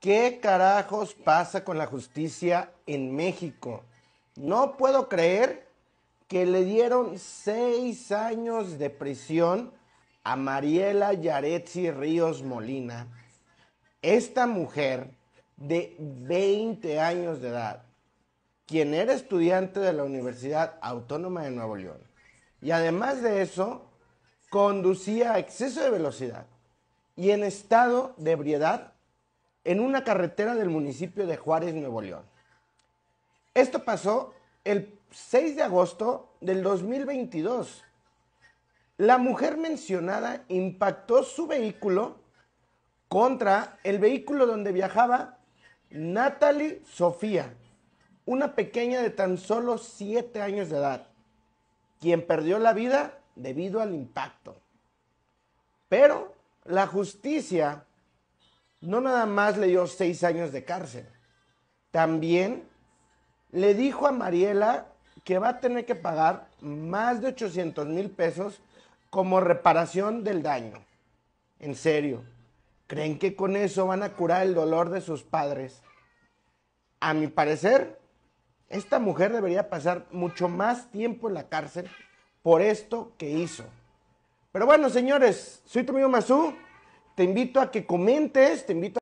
¿Qué carajos pasa con la justicia en México? No puedo creer que le dieron seis años de prisión a Mariela Yaretsi Ríos Molina. Esta mujer de 20 años de edad, quien era estudiante de la Universidad Autónoma de Nuevo León. Y además de eso, conducía a exceso de velocidad y en estado de ebriedad en una carretera del municipio de Juárez, Nuevo León. Esto pasó el 6 de agosto del 2022. La mujer mencionada impactó su vehículo contra el vehículo donde viajaba Natalie Sofía, una pequeña de tan solo 7 años de edad, quien perdió la vida debido al impacto. Pero la justicia no nada más le dio seis años de cárcel, también le dijo a Mariela que va a tener que pagar más de 800 mil pesos como reparación del daño. En serio, ¿creen que con eso van a curar el dolor de sus padres? A mi parecer, esta mujer debería pasar mucho más tiempo en la cárcel por esto que hizo. Pero bueno, señores, soy tu amigo Masú te invito a que comentes, te invito